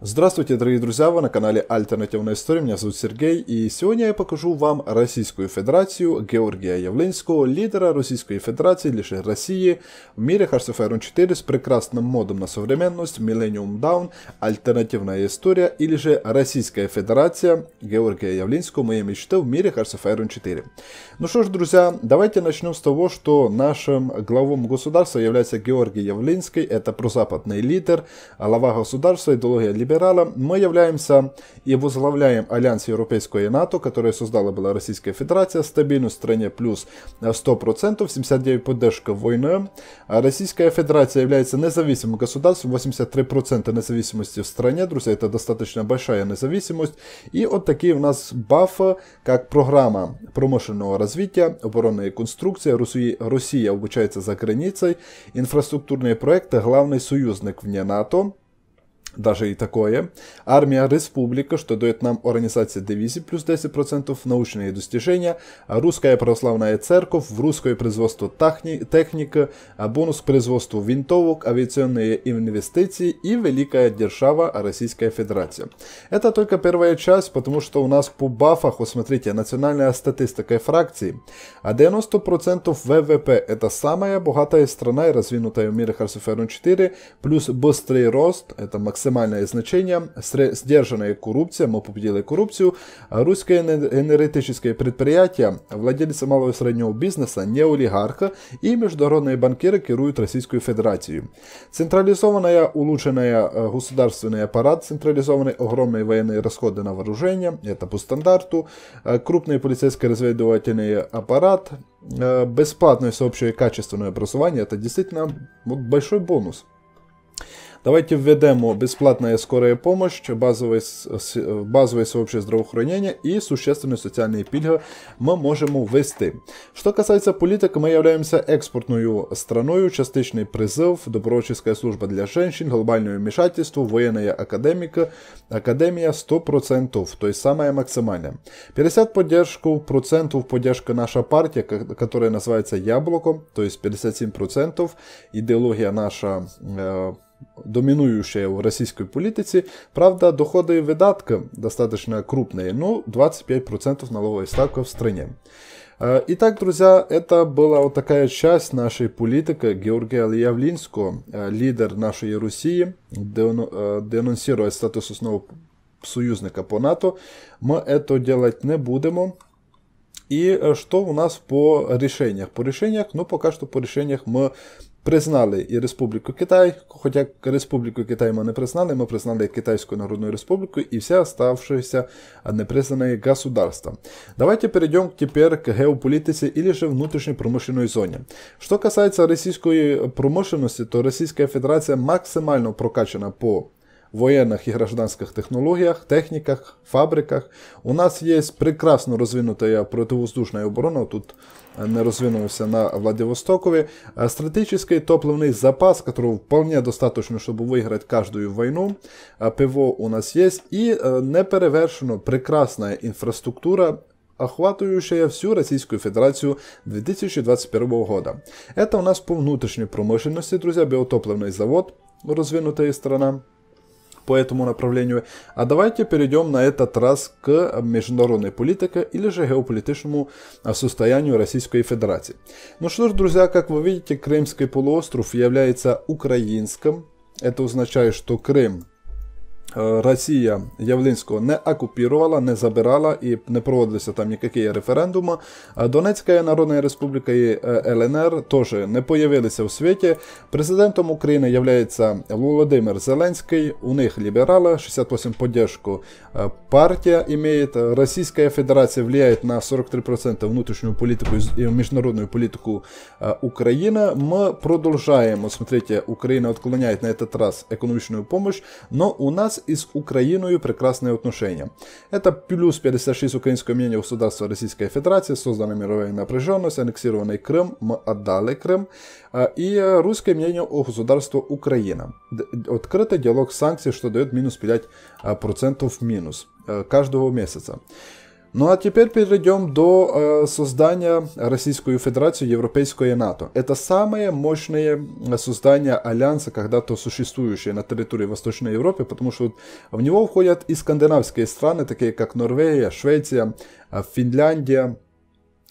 Здравствуйте, дорогие друзья, вы на канале Альтернативная История, меня зовут Сергей, и сегодня я покажу вам Российскую Федерацию, Георгия Явлинского, лидера Российской Федерации, лишь России, в мире Hearts of Iron 4 с прекрасным модом на современность, Millennium Down, Альтернативная История, или же Российская Федерация, Георгия Явлинского, моей мечты в мире Hearts of Iron 4. Ну что ж, друзья, давайте начнем с того, что нашим главом государства является Георгий Явлинский, это прозападный лидер, глава государства, идеология либералом, мы являемся и возглавляем Альянс Европейского и НАТО, которое создала была Российская Федерация, Стабильную стране плюс 100%, 79% поддержка войны. Российская Федерация является независимым государством, 83% независимости в стране, друзья, это достаточно большая независимость. И вот такие у нас бафы, как программа промышленного развития, оборонная конструкция, Россия, Россия обучается за границей, инфраструктурные проекты, главный союзник вне НАТО, даже и такое. Армия Республика, что дает нам организация дивизии, плюс 10%, научные достижения, русская православная церковь, в русское производство техника, бонус к производству винтовок, авиационные инвестиции и великая держава Российская Федерация. Это только первая часть, потому что у нас по бафах, вот смотрите, национальная статистика фракции, а 90% ВВП это самая богатая страна и развинутая в мире Харсуферон 4, плюс быстрый рост, это максимально максимальное значение, сдержанная коррупция, мы победили коррупцию, русское энергетическое предприятие, владельцы малого и среднего бизнеса, не олигарха и международные банкиры кируют Российской Федерацией. Централизованная улучшенная е, государственный аппарат, централизованные огромные военные расходы на вооружение, это по стандарту, е, крупный полицейский разведывательный аппарат, е, бесплатное всеобщее качественное образование, это действительно вот большой бонус. Давайте введемо бесплатная скорая помощь, базовое, базовое всеобщее здравоохранение и существенные социальные пильги мы можем ввести. Что касается политик, мы являемся экспортной страной, частичный призыв, добровольческая служба для женщин, глобальное вмешательство, военная академика, академия 100%, то есть самое максимальное. 50 поддержку, процентов поддержка наша партия, которая называется Яблоко, то есть 57%, идеология наша... Э, доминующая в российской политике. Правда, доходы и выдатка достаточно крупные, ну 25% налоговой ставки в стране. Итак, друзья, это была вот такая часть нашей политики Георгия Явлинского, лидер нашей России, денонсирует статус основного союзника по НАТО. Мы это делать не будем. И что у нас по решениях? По решениях, ну пока что по решениях мы признали і Республіку Китай, хоча Республіку Китай ми не признали, ми признали Китайську Народну республіку і все оставшаяся непризнанные государства. Давайте перейдемо тепер к геополітиці или же внутренней промышленной зоне. Что касается российской промышленности, то Російська Федерація максимально прокачана по военных и гражданских технологиях, техниках, фабриках. У нас є прекрасно развинутая противовоздушная оборона, тут е, не розвинувся на Владивостокове. Стратегический топливный запас, которого вполне достаточно, чтобы выиграть каждую войну. Е, ПВО у нас есть. И неперевершено прекрасная инфраструктура, охватывающая всю Российскую Федерацию 2021 года. Это у нас по внутренней промышленности, друзья, биотопливный завод, развинутая страна. по этому направлению. А давайте перейдем на этот раз к международной политике или же геополитическому а, состоянию Российской Федерации. Ну что ж, друзья, как вы видите, Крымский полуостров является украинским. Это означает, что Крым Е, Росія Явлинського не окупірувала, не забирала і не проводилися там ніякі референдуми. Донецька Народна Республіка і е, ЛНР теж не появилися в світі. Президентом України є Володимир Зеленський, у них ліберали, 68 поддержку е, партія має. Російська Федерація влияє на 43% внутрішню політику і міжнародну політику України. Ми продовжуємо, смотрите, Україна відклоняє на этот раз економічну допомогу, но у нас нас и с Украиной прекрасные отношения. Это плюс 56 украинского мнения государства Российской Федерации, создана мировая напряженность, аннексированный Крым, мы отдали Крым, а, и э, русское мнение у государства Украина. Открытый диалог санкций, что дает минус 5% а, минус э, каждого месяца. Ну а теперь перейдем до э, создания Российской Федерации Европейское НАТО. Это самое мощное э, создание альянса, когда-то существующее на территории Восточной Европы, потому что в него входят и скандинавские страны, такие как Норвегия, Швеция, э, Финляндия,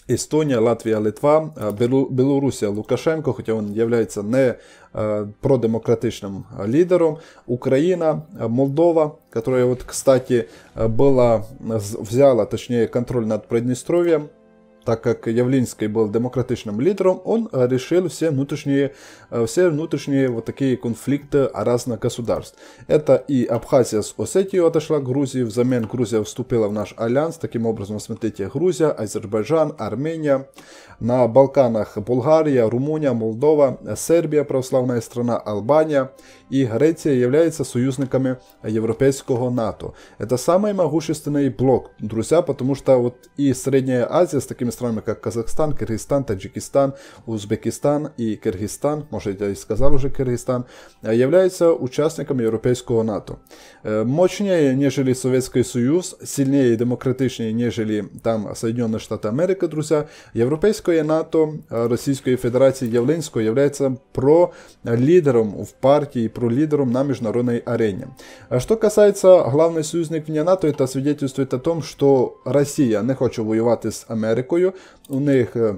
Естонія, Латвія, Литва, е, Білорусія Лукашенко, хоча він є не е, продемократичним лідером, Україна, е, Молдова, которая, вот, кстати, была, взяла, точніше контроль над Придністров'ям так как Явлинский был демократичным лидером, он решил все внутренние, все внутренние вот такие конфликты разных государств. Это и Абхазия с Осетией отошла к Грузии, взамен Грузия вступила в наш альянс. Таким образом, смотрите, Грузия, Азербайджан, Армения, на Балканах Болгария, Румуния, Молдова, Сербия, православная страна, Албания и Греция являются союзниками европейского НАТО. Это самый могущественный блок, друзья, потому что вот и Средняя Азия с такими странами, как Казахстан, Кыргызстан, Таджикистан, Узбекистан и Кыргызстан, может я и сказал уже Кыргызстан, являются участниками Европейского НАТО. Е, мощнее, нежели Советский Союз, сильнее и демократичнее, нежели там Соединенные Штаты Америки, друзья, Европейское НАТО е, Российской Федерации Явленского является про-лидером в партии, про-лидером на международной арене. Что касается главный союзник вне НАТО, это свидетельствует о том, что Россия не хоче воювати з Америкою, Америкою. У них е,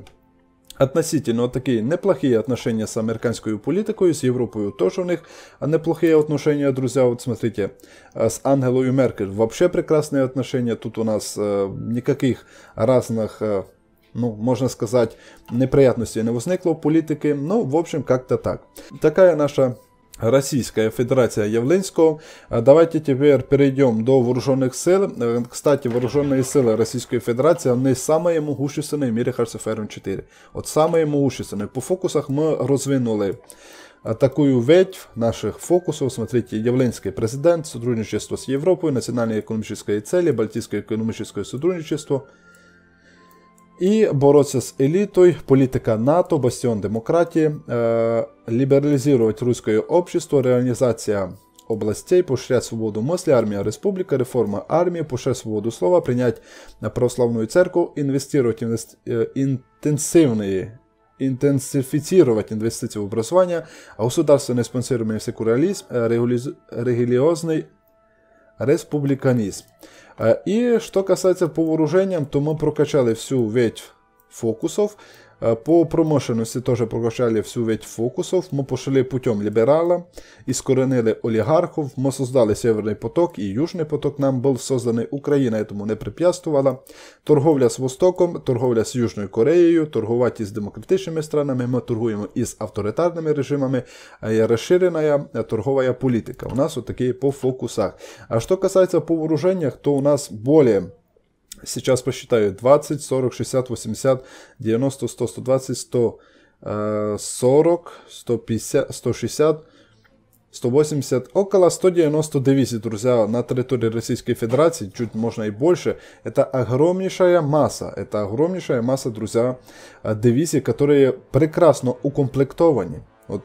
относительно такие неплохие отношения с американською политикой, с Європою. тоже у них неплохие отношения, друзья. Вот смотрите, с Ангелой Меркель вообще прекрасные отношения. Тут у нас е, никаких разных е, ну, можно сказать, неприятностей не возникло в политике. Ну, в общем, как-то так. Такая наша Российская Федерация Явлинского. Давайте теперь перейдем до вооруженных сил. Е, кстати, вооруженные силы Российской Федерации, они самые могущественные в мире Харсов 4 Вот самые могущественные. По фокусах мы развинули такую ветвь наших фокусов. Смотрите, явленский президент, сотрудничество с Европой, национальное экономическое цели, Балтийское экономическое сотрудничество – і бороться з елітою, політика НАТО, бастіон демократії, е, лібералізувати руське общество, реалізація областей, поощрять свободу мислі, армія республіка, реформа армії, поощрять свободу слова, принять православну церкву, инвестировать инвести... интенсивные е, интенсифицировать в образування, а государственный спонсируемый секурализм, религиозный е, Республіканізм. Е, і що касається по вооружениям, то ми прокачали всю ведь фокусов. Е, по промышленности тоже поглощали всю ведь фокусов. Мы пошли путем либерала, искоренили олигархов, мы создали Северный поток и Южный поток нам был созданный. Украина этому не препятствовала. Торговля с Востоком, торговля з Южною Кореєю, торгувати з демократичними странами, ми торгуємо із авторитарними режимами, є розширена е, торгова політика. У нас отакі по фокусах. А що касається по вооруженнях, то у нас более Сейчас посчитаю. 20, 40, 60, 80, 90, 100, 120, 140, 150, 160, 180, около 190 дивизий, друзья, на территории Российской Федерации, чуть можно и больше. Это огромнейшая масса, это огромнейшая масса, друзья, э, дивизий, которые прекрасно укомплектованы. Вот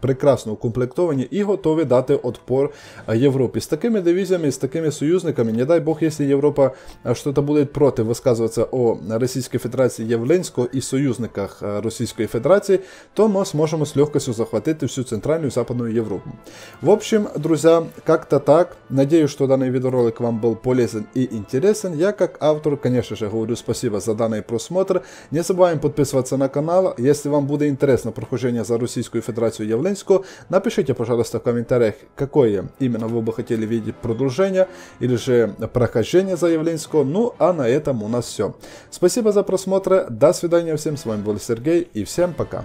прекрасно укомплектовані і готові дати отпор е, Європі. З такими дивізіями, з такими союзниками, не дай Бог, якщо Європа е, щось буде проти висказуватися о Російській Федерації Євленського і союзниках е, Російської Федерації, то ми зможемо з легкістю захватити всю центральну і западну європу. В общем, друзі, как-то так. Надіюсь, що даний відеоролик вам был полезен і інтересен. Я как автор, конечно же, говорю спасибо за даний просмотр. Не забываем подписываться на канал. Если вам будет интересно прохождение за Російською Федерацією. явления, Зеленского. Напишите, пожалуйста, в комментариях, какое именно вы бы хотели видеть продолжение или же прохождение за Заявленского. Ну, а на этом у нас все. Спасибо за просмотр, до свидания всем, с вами был Сергей и всем пока.